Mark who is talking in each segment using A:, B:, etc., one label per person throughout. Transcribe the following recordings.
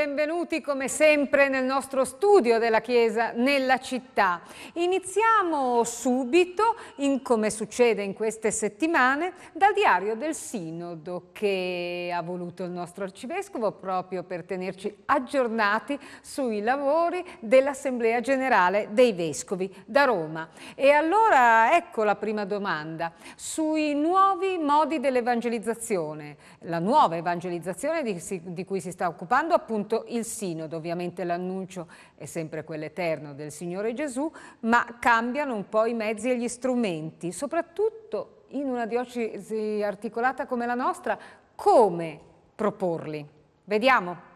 A: benvenuti come sempre nel nostro studio della Chiesa nella città. Iniziamo subito, in, come succede in queste settimane, dal diario del Sinodo che ha voluto il nostro Arcivescovo proprio per tenerci aggiornati sui lavori dell'Assemblea Generale dei Vescovi da Roma. E allora ecco la prima domanda, sui nuovi modi dell'evangelizzazione, la nuova evangelizzazione di, di cui si sta occupando appunto quanto il sinodo. Ovviamente l'annuncio è sempre quell'eterno del Signore Gesù, ma cambiano un po' i mezzi e gli strumenti, soprattutto in una diocesi articolata come la nostra, come proporli. Vediamo.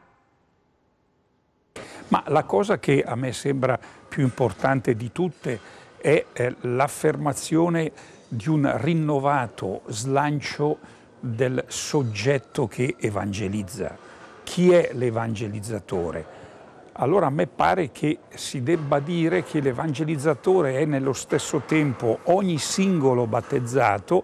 B: Ma la cosa che a me sembra più importante di tutte è eh, l'affermazione di un rinnovato slancio del soggetto che evangelizza chi è l'evangelizzatore? Allora a me pare che si debba dire che l'evangelizzatore è nello stesso tempo ogni singolo battezzato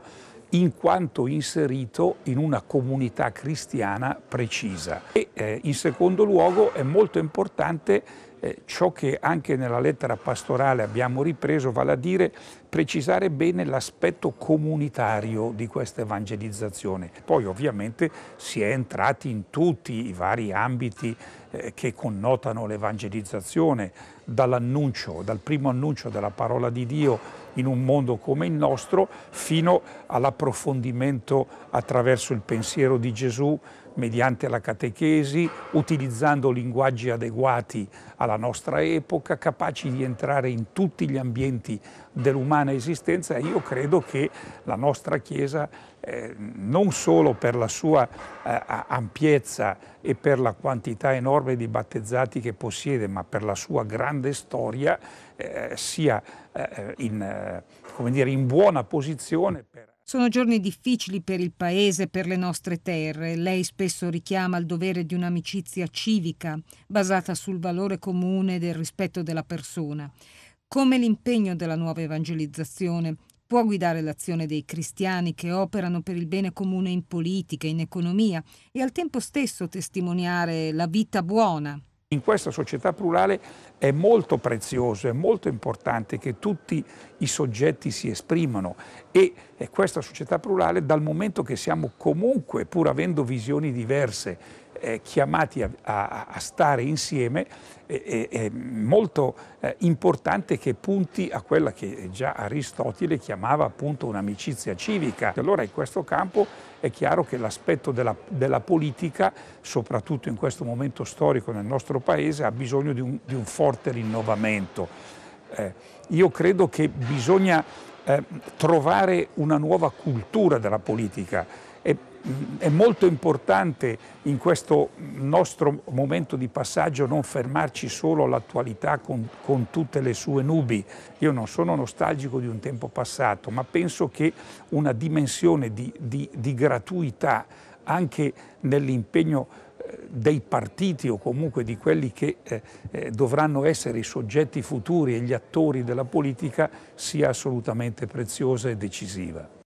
B: in quanto inserito in una comunità cristiana precisa. E eh, in secondo luogo è molto importante eh, ciò che anche nella lettera pastorale abbiamo ripreso, vale a dire precisare bene l'aspetto comunitario di questa evangelizzazione. Poi ovviamente si è entrati in tutti i vari ambiti eh, che connotano l'evangelizzazione, dall'annuncio, dal primo annuncio della parola di Dio in un mondo come il nostro, fino all'approfondimento attraverso il pensiero di Gesù, mediante la catechesi, utilizzando linguaggi adeguati alla nostra epoca, capaci di entrare in tutti gli ambienti dell'umana esistenza. Io credo che la nostra Chiesa, eh, non solo per la sua eh, ampiezza e per la quantità enorme di battezzati che possiede, ma per la sua grande storia, eh, sia eh, in, eh, dire, in buona posizione per
A: sono giorni difficili per il Paese e per le nostre terre. Lei spesso richiama il dovere di un'amicizia civica basata sul valore comune del rispetto della persona. Come l'impegno della nuova evangelizzazione può guidare l'azione dei cristiani che operano per il bene comune in politica, in economia e al tempo stesso testimoniare la vita buona
B: in questa società plurale è molto prezioso, è molto importante che tutti i soggetti si esprimano e questa società plurale dal momento che siamo comunque, pur avendo visioni diverse, eh, chiamati a, a, a, stare insieme eh, è molto importante che punti a quella che già Aristotele chiamava appunto un'amicizia civica. Allora in questo campo è chiaro che l'aspetto della, della politica, soprattutto in questo momento storico nel nostro Paese, ha bisogno di un, di un forte rinnovamento. Eh, io credo che bisogna eh, trovare una nuova cultura della politica e è molto importante in questo nostro momento di passaggio non fermarci solo all'attualità con, con, tutte le sue nubi. Io non sono nostalgico di un tempo passato, ma penso che una dimensione di, di, di gratuità anche nell'impegno eh, dei partiti o comunque di quelli che eh, eh, dovranno essere i soggetti futuri e gli attori della politica sia assolutamente preziosa e decisiva.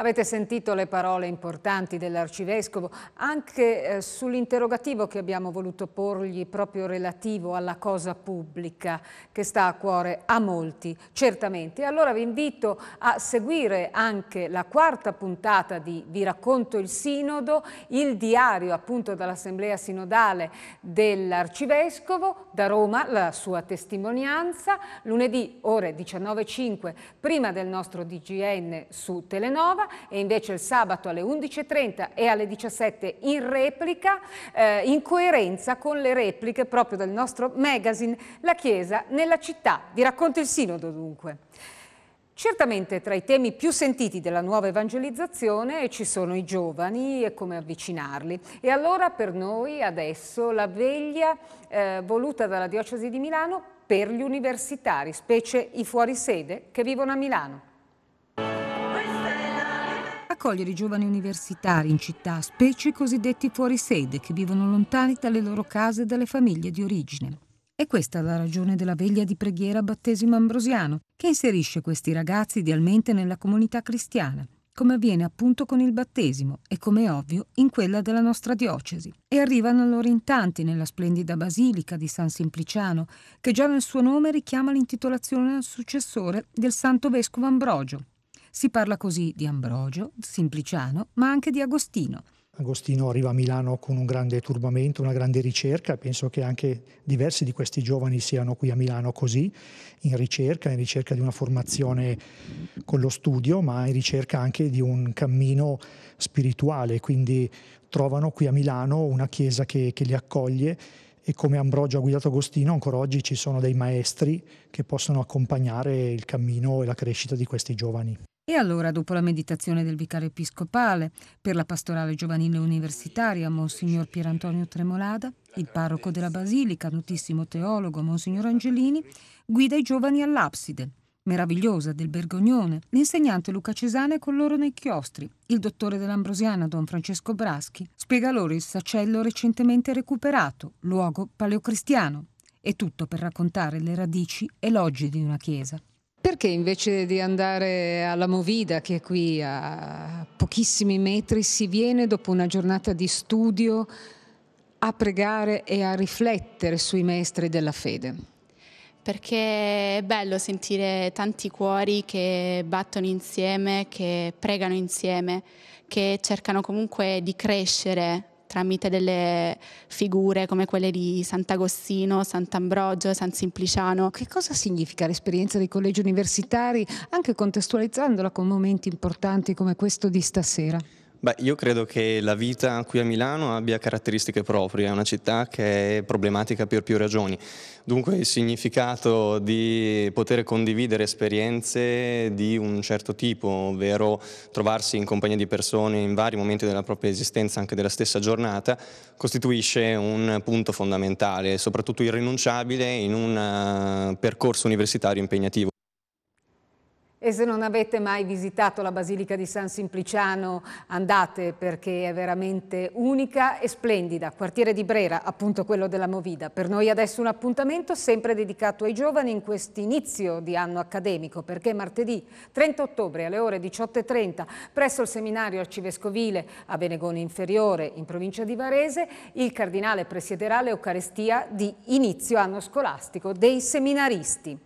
A: Avete sentito le parole importanti dell'Arcivescovo anche eh, sull'interrogativo che abbiamo voluto porgli proprio relativo alla cosa pubblica che sta a cuore a molti, certamente. Allora vi invito a seguire anche la quarta puntata di Vi racconto il Sinodo, il diario appunto dall'Assemblea Sinodale dell'Arcivescovo da Roma, la sua testimonianza, lunedì ore 19.05 prima del nostro DGN su Telenova e invece il sabato alle 11.30 e alle 17 in replica, eh, in coerenza con le repliche proprio del nostro magazine La Chiesa nella città. Vi racconto il sinodo dunque. Certamente tra i temi più sentiti della nuova evangelizzazione ci sono i giovani e come avvicinarli. E allora per noi adesso la veglia eh, voluta dalla Diocesi di Milano per gli universitari, specie i fuorisede che vivono a Milano raccogliere i giovani universitari in città, specie i cosiddetti fuori sede che vivono lontani dalle loro case e dalle famiglie di origine. E questa è la ragione della veglia di preghiera battesimo ambrosiano, che inserisce questi ragazzi idealmente nella comunità cristiana, come avviene appunto con il battesimo e come è ovvio in quella della nostra diocesi. E arrivano allora in tanti nella splendida basilica di San Simpliciano, che già nel suo nome richiama l'intitolazione al successore del santo vescovo Ambrogio, si parla così di Ambrogio, Simpliciano, ma anche di Agostino.
C: Agostino arriva a Milano con un grande turbamento, una grande ricerca, penso che anche diversi di questi giovani siano qui a Milano così, in ricerca, in ricerca di una formazione con lo studio, ma in ricerca anche di un cammino spirituale, quindi trovano qui a Milano una chiesa che, che li accoglie e come Ambrogio ha guidato Agostino, ancora oggi ci sono dei maestri che possono accompagnare il cammino
D: e la crescita di questi giovani.
A: E allora, dopo la meditazione del vicario episcopale per la pastorale giovanile universitaria, Monsignor Pierantonio Tremolada, il parroco della Basilica, notissimo teologo, Monsignor Angelini, guida i giovani all'abside, meravigliosa del Bergognone, l'insegnante Luca Cesane con loro nei chiostri, il dottore dell'Ambrosiana Don Francesco Braschi, spiega loro il sacello recentemente recuperato, luogo paleocristiano, e tutto per raccontare le radici e l'oggi di una chiesa. Perché invece di andare alla Movida, che è qui a pochissimi metri, si viene dopo una giornata di studio a pregare e a riflettere sui maestri della fede?
C: perché è bello sentire tanti cuori che battono insieme, che pregano insieme, che cercano
A: comunque di crescere tramite delle figure come quelle di Sant'Agostino, Sant'Ambrogio, San Simpliciano. Che cosa significa l'esperienza dei collegi universitari, anche contestualizzandola con momenti importanti come questo di stasera?
D: Beh, io credo che la vita qui a Milano abbia caratteristiche proprie, è una città che è problematica per più ragioni. Dunque il significato di poter condividere esperienze di un certo tipo, ovvero trovarsi in compagnia di persone in vari momenti della propria esistenza, anche della stessa giornata, costituisce un punto fondamentale, soprattutto irrinunciabile in un eh, percorso universitario impegnativo.
A: E se non avete mai visitato la Basilica di San Simpliciano, andate perché è veramente unica e splendida. Quartiere di Brera, appunto quello della Movida. Per noi adesso un appuntamento sempre dedicato ai giovani in quest'inizio di anno accademico, perché martedì 30 ottobre alle ore 18.30 presso il seminario arcivescovile a Venegone Inferiore in provincia di Varese, il cardinale presiederà l'Eucarestia di inizio anno scolastico dei seminaristi.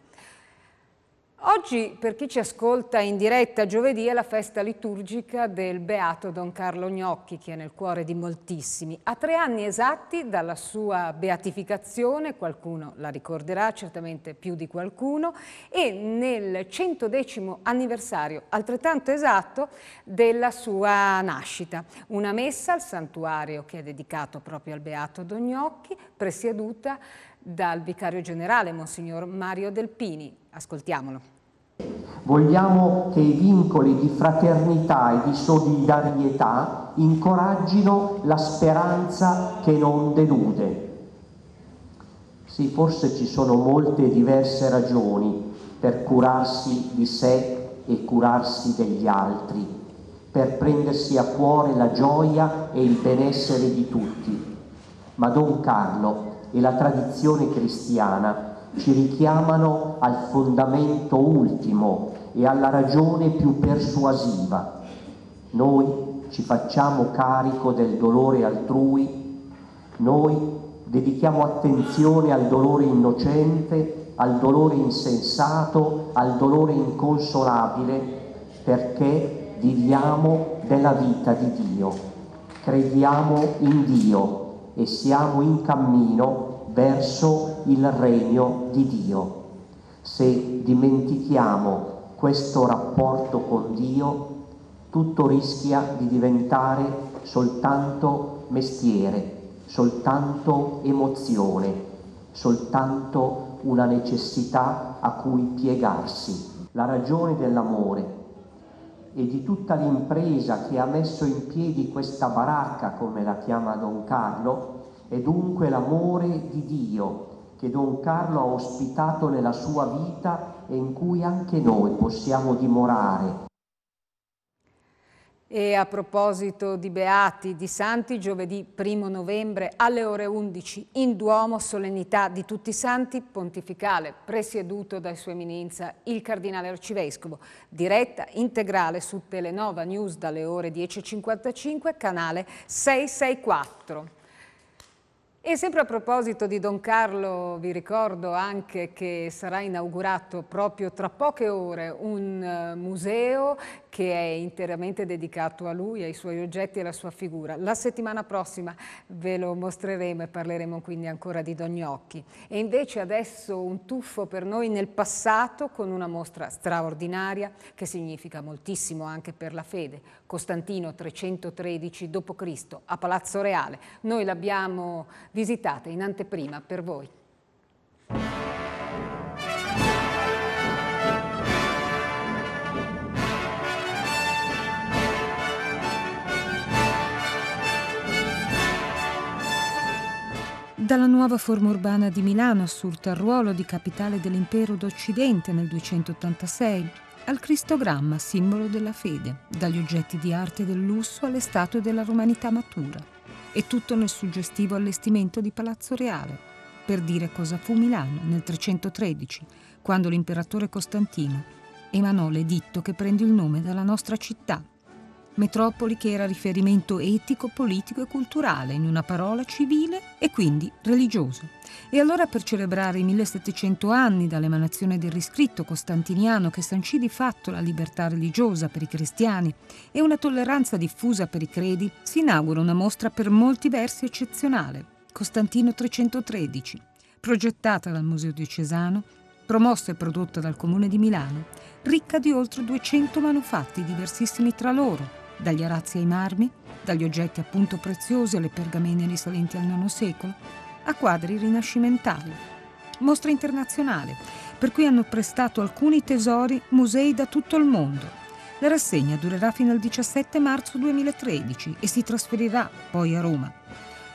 A: Oggi, per chi ci ascolta in diretta giovedì, è la festa liturgica del beato Don Carlo Gnocchi, che è nel cuore di moltissimi. A tre anni esatti dalla sua beatificazione, qualcuno la ricorderà, certamente più di qualcuno, e nel centodecimo anniversario, altrettanto esatto, della sua nascita. Una messa al santuario che è dedicato proprio al beato Don Gnocchi, presieduta dal vicario generale, Monsignor Mario Delpini. Ascoltiamolo.
D: Vogliamo che i vincoli di fraternità e di solidarietà incoraggino la speranza che non delude. Sì, forse ci sono molte diverse ragioni per curarsi di sé e curarsi degli altri, per prendersi a cuore la gioia e il benessere di tutti. Ma Don Carlo e la tradizione cristiana ci richiamano al fondamento ultimo e alla ragione più persuasiva. Noi ci facciamo carico del dolore altrui, noi dedichiamo attenzione al dolore innocente, al dolore insensato, al dolore inconsolabile, perché viviamo della vita di Dio, crediamo in Dio e siamo in cammino verso il regno di Dio. Se dimentichiamo questo rapporto con Dio, tutto rischia di diventare soltanto mestiere, soltanto emozione, soltanto una necessità a cui piegarsi. La ragione dell'amore e di tutta l'impresa che ha messo in piedi questa baracca, come la chiama Don Carlo, è dunque l'amore di Dio che Don Carlo ha ospitato nella sua vita e in cui anche noi possiamo dimorare.
A: E a proposito di Beati, di Santi, giovedì 1 novembre alle ore 11 in Duomo, solennità di tutti i Santi, pontificale, presieduto da Sua Eminenza il Cardinale Arcivescovo, diretta integrale su Telenova News dalle ore 10.55, canale 664. E sempre a proposito di Don Carlo, vi ricordo anche che sarà inaugurato proprio tra poche ore un eh, museo che è interamente dedicato a lui, ai suoi oggetti e alla sua figura. La settimana prossima ve lo mostreremo e parleremo quindi ancora di Don Gnocchi. E invece adesso un tuffo per noi nel passato con una mostra straordinaria che significa moltissimo anche per la fede. Costantino 313 d.C. a Palazzo Reale. Noi l'abbiamo visitata in anteprima per voi. Dalla nuova forma urbana di Milano assurta al ruolo di capitale dell'impero d'Occidente nel 286, al cristogramma simbolo della fede, dagli oggetti di arte del lusso alle statue della romanità matura, e tutto nel suggestivo allestimento di Palazzo Reale, per dire cosa fu Milano nel 313, quando l'imperatore Costantino emanò l'editto che prende il nome dalla nostra città, metropoli che era riferimento etico, politico e culturale, in una parola civile e quindi religioso. E allora per celebrare i 1700 anni dall'emanazione del riscritto costantiniano che sancì di fatto la libertà religiosa per i cristiani e una tolleranza diffusa per i credi, si inaugura una mostra per molti versi eccezionale, Costantino 313, progettata dal Museo Diocesano, promossa e prodotta dal Comune di Milano, ricca di oltre 200 manufatti diversissimi tra loro, dagli arazzi ai marmi, dagli oggetti appunto preziosi alle pergamene risalenti al IX secolo, a quadri rinascimentali. Mostra internazionale, per cui hanno prestato alcuni tesori musei da tutto il mondo. La rassegna durerà fino al 17 marzo 2013 e si trasferirà poi a Roma.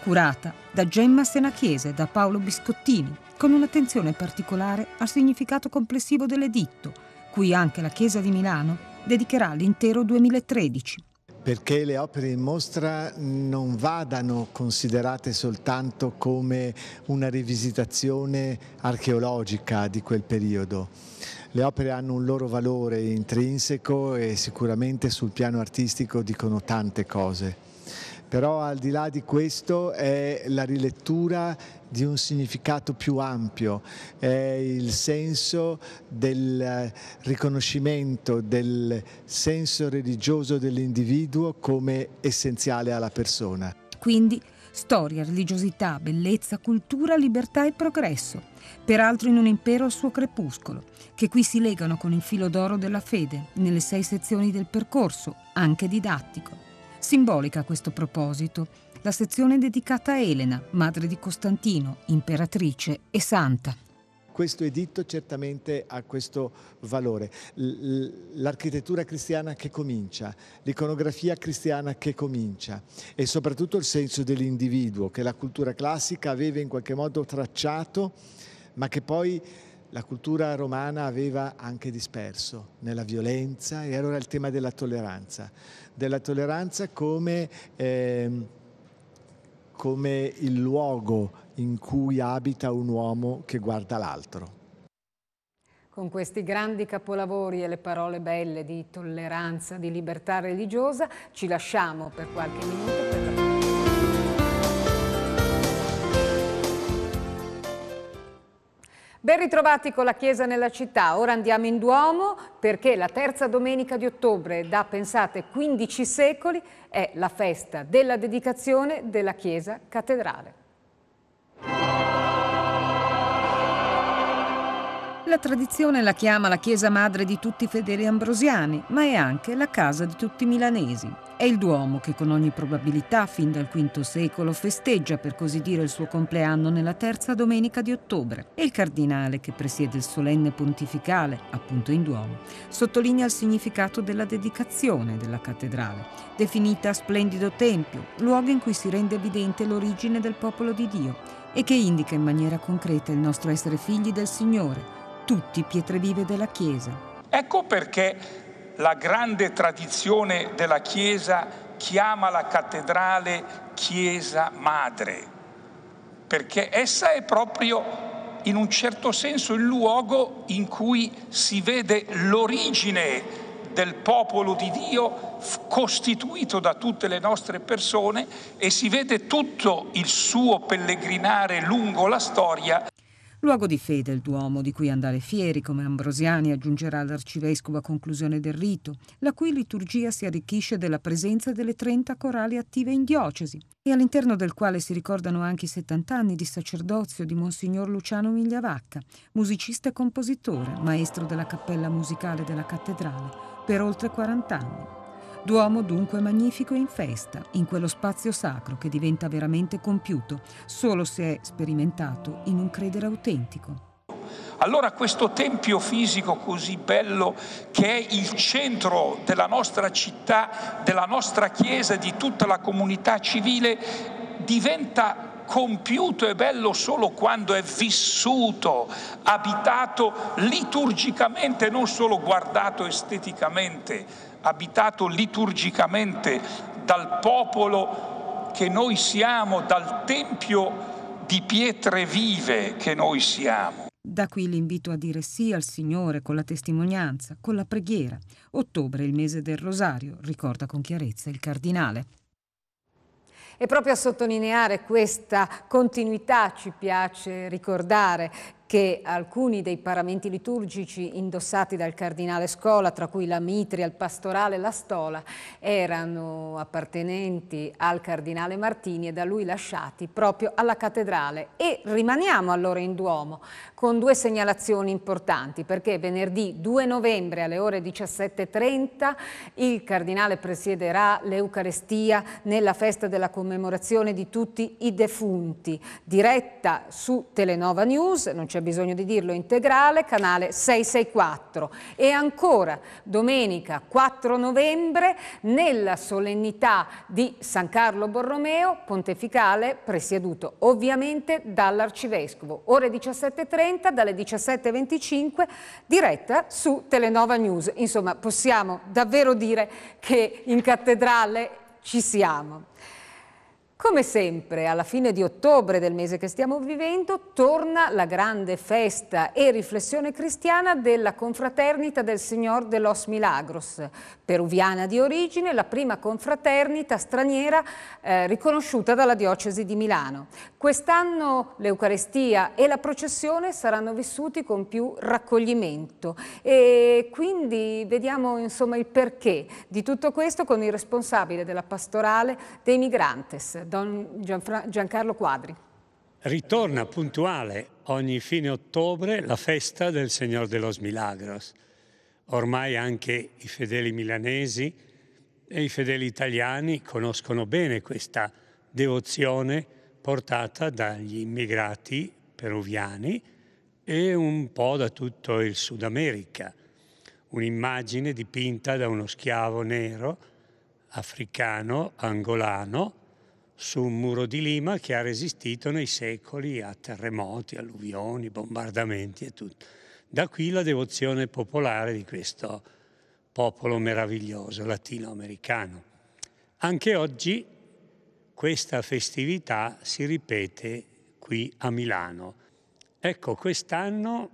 A: Curata da Gemma Senachiese e da Paolo Biscottini, con un'attenzione particolare al significato complessivo dell'editto, cui anche la Chiesa di Milano dedicherà l'intero 2013
E: perché le opere in mostra non vadano considerate soltanto come una rivisitazione archeologica di quel periodo. Le opere hanno un loro valore intrinseco e sicuramente sul piano artistico dicono tante cose però al di là di questo è la rilettura di un significato più ampio, è il senso del riconoscimento, del senso religioso dell'individuo come essenziale alla persona.
A: Quindi storia, religiosità, bellezza, cultura, libertà e progresso, peraltro in un impero al suo crepuscolo, che qui si legano con il filo d'oro della fede, nelle sei sezioni del percorso, anche didattico. Simbolica a questo proposito la sezione dedicata a Elena, madre di Costantino, imperatrice e santa.
E: Questo editto certamente ha questo valore. L'architettura cristiana che comincia, l'iconografia cristiana che comincia e soprattutto il senso dell'individuo che la cultura classica aveva in qualche modo tracciato, ma che poi la cultura romana aveva anche disperso nella violenza e allora il tema della tolleranza della tolleranza come, eh, come il luogo in cui abita un uomo che guarda l'altro.
A: Con questi grandi capolavori e le parole belle di tolleranza, di libertà religiosa, ci lasciamo per qualche minuto. Per... Ben ritrovati con la Chiesa nella città, ora andiamo in Duomo perché la terza domenica di ottobre da, pensate, 15 secoli è la festa della dedicazione della Chiesa cattedrale. La tradizione la chiama la Chiesa madre di tutti i fedeli ambrosiani, ma è anche la casa di tutti i milanesi. È il Duomo che con ogni probabilità fin dal V secolo festeggia per così dire il suo compleanno nella terza domenica di ottobre e il cardinale che presiede il solenne pontificale, appunto in Duomo, sottolinea il significato della dedicazione della cattedrale, definita splendido tempio, luogo in cui si rende evidente l'origine del popolo di Dio e che indica in maniera concreta il nostro essere figli del Signore, tutti pietre vive della Chiesa. Ecco
B: perché la grande tradizione della Chiesa chiama la cattedrale Chiesa Madre, perché essa è proprio in un certo senso il luogo in cui si vede l'origine del popolo di Dio costituito da tutte le nostre persone e si vede tutto il suo pellegrinare lungo la storia.
A: Luogo di fede il Duomo, di cui andare fieri, come Ambrosiani aggiungerà l'arcivescovo a conclusione del rito, la cui liturgia si arricchisce della presenza delle 30 corali attive in diocesi, e all'interno del quale si ricordano anche i 70 anni di sacerdozio di Monsignor Luciano Migliavacca, musicista e compositore, maestro della cappella musicale della cattedrale, per oltre 40 anni. Duomo dunque magnifico in festa, in quello spazio sacro che diventa veramente compiuto solo se è sperimentato in un credere autentico.
B: Allora questo tempio fisico così bello che è il centro della nostra città, della nostra chiesa, e di tutta la comunità civile, diventa compiuto e bello solo quando è vissuto, abitato liturgicamente, non solo guardato esteticamente abitato liturgicamente dal popolo che noi siamo, dal Tempio di pietre vive che noi siamo.
A: Da qui l'invito a dire sì al Signore con la testimonianza, con la preghiera. Ottobre il mese del rosario, ricorda con chiarezza il cardinale. E proprio a sottolineare questa continuità ci piace ricordare che alcuni dei paramenti liturgici indossati dal cardinale Scola, tra cui la mitria, il pastorale e la stola, erano appartenenti al cardinale Martini e da lui lasciati proprio alla cattedrale. E rimaniamo allora in Duomo con due segnalazioni importanti perché venerdì 2 novembre alle ore 17.30 il Cardinale presiederà l'Eucarestia nella festa della commemorazione di tutti i defunti, diretta su Telenova News, non c'è bisogno di dirlo, integrale, canale 664 e ancora domenica 4 novembre nella solennità di San Carlo Borromeo, pontificale, presieduto ovviamente dall'Arcivescovo, ore 17.30 30 dalle 17.25 diretta su Telenova News. Insomma possiamo davvero dire che in cattedrale ci siamo. Come sempre, alla fine di ottobre del mese che stiamo vivendo, torna la grande festa e riflessione cristiana della confraternita del Signor de los Milagros. Peruviana di origine, la prima confraternita straniera eh, riconosciuta dalla diocesi di Milano. Quest'anno l'Eucarestia e la processione saranno vissuti con più raccoglimento e quindi vediamo insomma il perché di tutto questo con il responsabile della pastorale dei migrantes Don Giancarlo Quadri.
C: Ritorna puntuale ogni fine ottobre la festa del Signor de los Milagros. Ormai anche i fedeli milanesi e i fedeli italiani conoscono bene questa devozione portata dagli immigrati peruviani e un po' da tutto il Sud America. Un'immagine dipinta da uno schiavo nero africano, angolano, su un muro di Lima che ha resistito nei secoli a terremoti, alluvioni, bombardamenti e tutto. Da qui la devozione popolare di questo popolo meraviglioso latinoamericano. Anche oggi questa festività si ripete qui a Milano. Ecco, quest'anno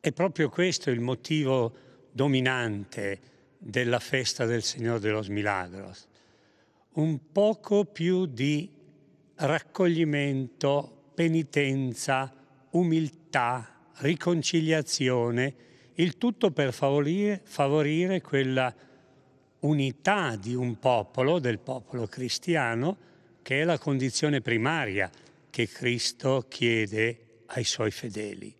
C: è proprio questo il motivo dominante della festa del Signore de los Milagros un poco più di raccoglimento, penitenza, umiltà, riconciliazione, il tutto per favorire, favorire quella unità di un popolo, del popolo cristiano, che è la condizione primaria che Cristo chiede ai suoi fedeli.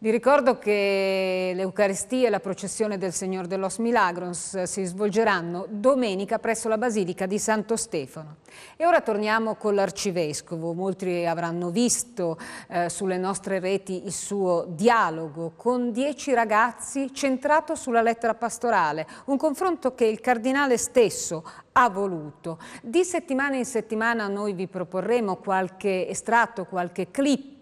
A: Vi ricordo che l'Eucaristia e la processione del Signor de los Milagros eh, si svolgeranno domenica presso la Basilica di Santo Stefano. E ora torniamo con l'Arcivescovo. Molti avranno visto eh, sulle nostre reti il suo dialogo con dieci ragazzi centrato sulla lettera pastorale, un confronto che il Cardinale stesso ha voluto. Di settimana in settimana noi vi proporremo qualche estratto, qualche clip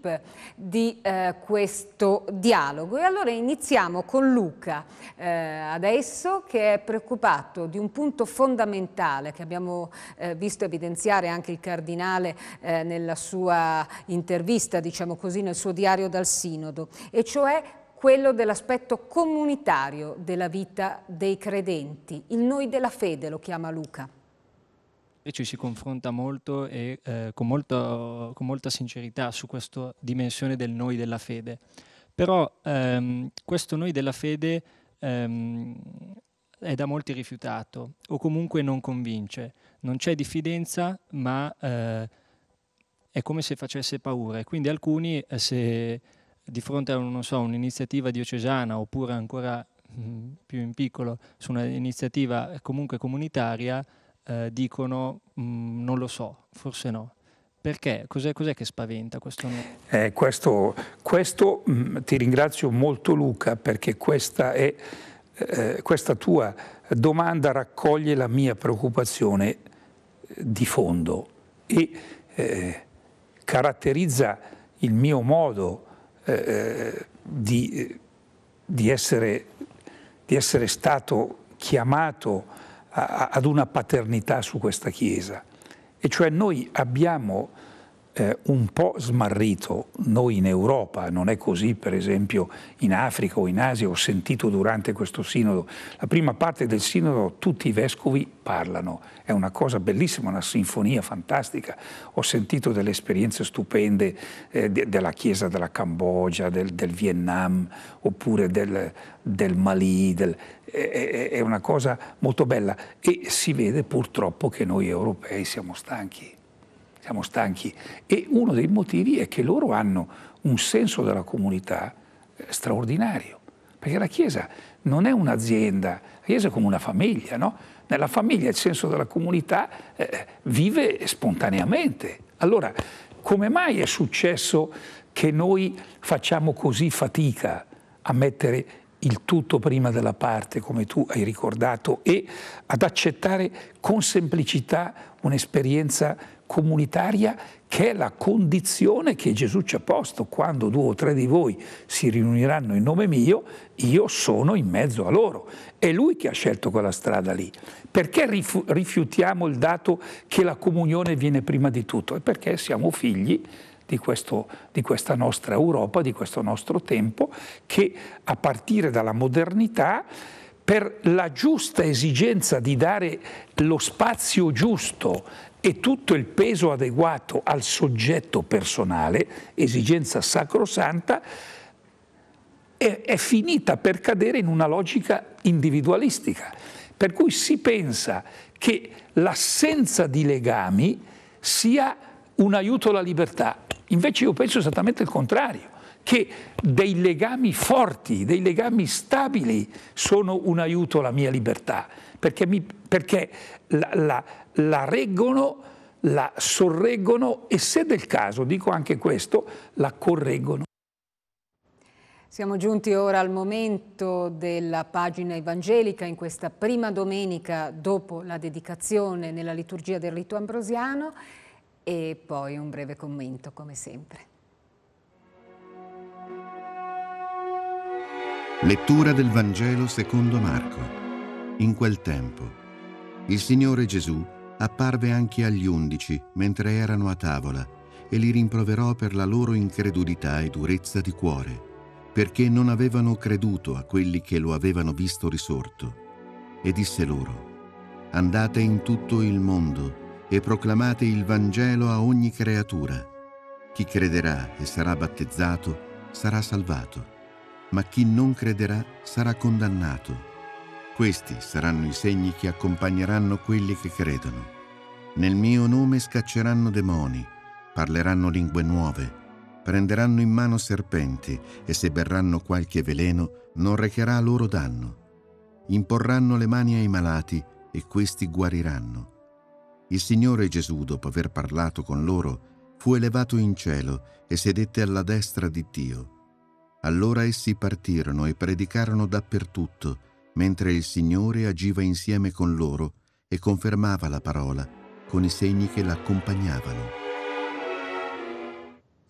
A: di eh, questo dialogo. E allora iniziamo con Luca eh, adesso che è preoccupato di un punto fondamentale che abbiamo eh, visto evidenziare anche il Cardinale eh, nella sua intervista, diciamo così, nel suo diario dal Sinodo, e cioè quello dell'aspetto comunitario della vita dei credenti, il noi della fede lo chiama Luca.
C: ci si confronta molto e eh, con, molto, con molta sincerità su questa dimensione del noi della fede. Però ehm, questo noi della fede ehm, è da molti rifiutato o comunque non convince. Non c'è diffidenza, ma eh, è come se facesse paura. E quindi alcuni, eh, se di fronte a so, un'iniziativa diocesana oppure ancora mm, più in piccolo su un'iniziativa comunque comunitaria eh, dicono mm, non lo so, forse no. Perché? Cos'è, cos'è che spaventa questo
B: nome? Eh, questo, questo mh, mm, ti ringrazio molto Luca perché questa, è, eh, questa tua domanda raccoglie la mia preoccupazione di fondo e eh, caratterizza il mio modo eh, eh, di, eh, di, essere, di, essere, stato chiamato a, ad una paternità su questa Chiesa. E cioè noi abbiamo eh, un po' smarrito. Noi in Europa, non è così per esempio in Africa o in Asia, ho sentito durante questo sinodo, la prima parte del sinodo tutti i vescovi parlano, è una cosa bellissima, una sinfonia fantastica. Ho sentito delle esperienze stupende eh, della Chiesa della Cambogia, del, del Vietnam, oppure del, del Mali, del, eh, è una cosa molto bella e si vede purtroppo che noi europei siamo stanchi siamo stanchi. E uno dei motivi è che loro hanno un senso della comunità eh, straordinario, perché la Chiesa non è un'azienda, la Chiesa è come una famiglia, no? Nella famiglia il senso della comunità eh, eh, vive spontaneamente. Allora, come mai è successo che noi facciamo così fatica a mettere il tutto prima della parte, come tu hai ricordato, e ad accettare con semplicità un'esperienza comunitaria che è la condizione che Gesù ci ha posto. Quando due o tre di voi si riuniranno in nome mio, io sono in mezzo a loro. È lui che ha scelto quella strada lì. Perché rifiutiamo il dato che la comunione viene prima di tutto? È perché siamo figli di, questo, di, questa nostra Europa, di questo nostro tempo, che a partire dalla modernità per la giusta esigenza di dare lo spazio giusto e tutto il peso adeguato al soggetto personale, esigenza sacrosanta, è, è finita per cadere in una logica individualistica, per cui si pensa che l'assenza di legami sia un aiuto alla libertà. Invece io penso esattamente il contrario che dei legami forti, dei legami stabili sono un aiuto alla mia libertà, perché, mi, perché la, la, la reggono, la sorreggono e se del caso, dico anche questo, la correggono.
A: Siamo giunti ora al momento della pagina evangelica in questa prima domenica dopo la dedicazione nella liturgia del rito ambrosiano e poi un breve commento come sempre.
F: Lettura del Vangelo secondo Marco. In quel tempo, il Signore Gesù apparve anche agli undici mentre erano a tavola e li rimproverò per la loro incredulità e durezza di cuore, perché non avevano creduto a quelli che lo avevano visto risorto. E disse loro, Andate in tutto il mondo e proclamate il Vangelo a ogni creatura. Chi crederà e sarà battezzato sarà salvato ma chi non crederà sarà condannato. Questi saranno i segni che accompagneranno quelli che credono. Nel mio nome scacceranno demoni, parleranno lingue nuove, prenderanno in mano serpenti e se berranno qualche veleno non recherà loro danno. Imporranno le mani ai malati e questi guariranno. Il Signore Gesù, dopo aver parlato con loro, fu elevato in cielo e sedette alla destra di Dio. Allora essi partirono e predicarono dappertutto, mentre il Signore agiva insieme con loro e confermava la parola con i segni che l'accompagnavano.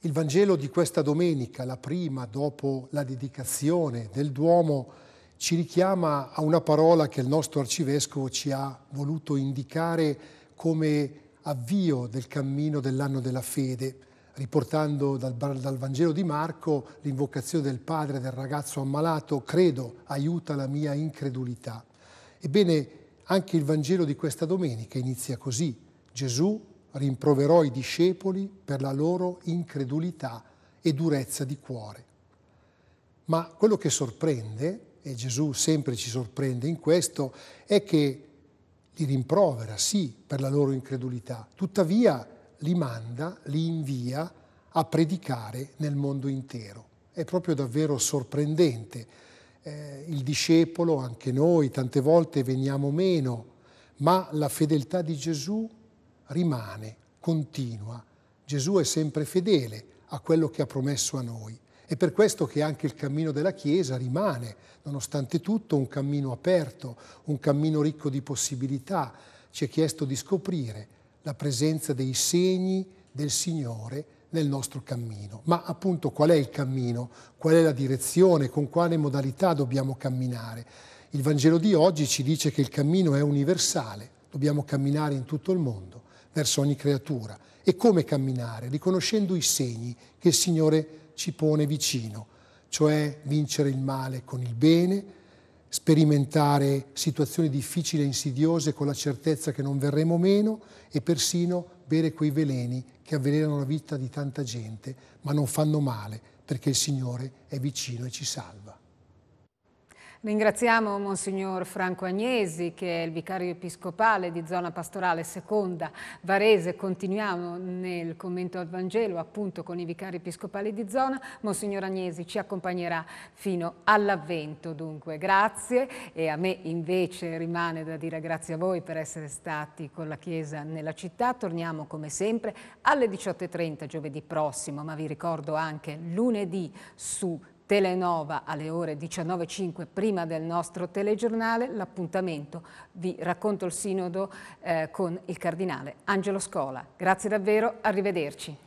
G: Il Vangelo di questa domenica, la prima dopo la dedicazione del Duomo, ci richiama a una parola che il nostro arcivescovo ci ha voluto indicare come avvio del cammino dell'anno della fede riportando dal, dal, Vangelo di Marco l'invocazione del padre del ragazzo ammalato, credo, aiuta la mia incredulità. Ebbene, anche il Vangelo di questa domenica inizia così. Gesù rimproverò i discepoli per la loro incredulità e durezza di cuore. Ma quello che sorprende, e Gesù sempre ci sorprende in questo, è che li rimprovera, sì, per la loro incredulità. Tuttavia li manda, li invia a predicare nel mondo intero. È proprio davvero sorprendente. Eh, il discepolo, anche noi, tante volte veniamo meno, ma la fedeltà di Gesù rimane, continua. Gesù è sempre fedele a quello che ha promesso a noi. È per questo che anche il cammino della Chiesa rimane, nonostante tutto, un cammino aperto, un cammino ricco di possibilità. Ci è chiesto di scoprire la presenza dei segni del Signore nel nostro cammino. Ma appunto qual è il cammino? Qual è la direzione? Con quale modalità dobbiamo camminare? Il Vangelo di oggi ci dice che il cammino è universale, dobbiamo camminare in tutto il mondo, verso ogni creatura. E come camminare? Riconoscendo i segni che il Signore ci pone vicino, cioè vincere il male con il bene, sperimentare situazioni difficili e insidiose con la certezza che non verremo meno e persino bere quei veleni che avvelenano la vita di tanta gente, ma non fanno male perché il Signore è vicino e ci salva.
A: Ringraziamo Monsignor Franco Agnesi che è il vicario episcopale di zona pastorale seconda Varese. Continuiamo nel commento al Vangelo appunto con i vicari episcopali di zona. Monsignor Agnesi ci accompagnerà fino all'avvento dunque. Grazie e a me invece rimane da dire grazie a voi per essere stati con la Chiesa nella città. Torniamo come sempre alle 18.30 giovedì prossimo ma vi ricordo anche lunedì su Telenova alle ore 19.05 prima del nostro telegiornale, l'appuntamento vi racconto il sinodo eh, con il cardinale Angelo Scola. Grazie davvero, arrivederci.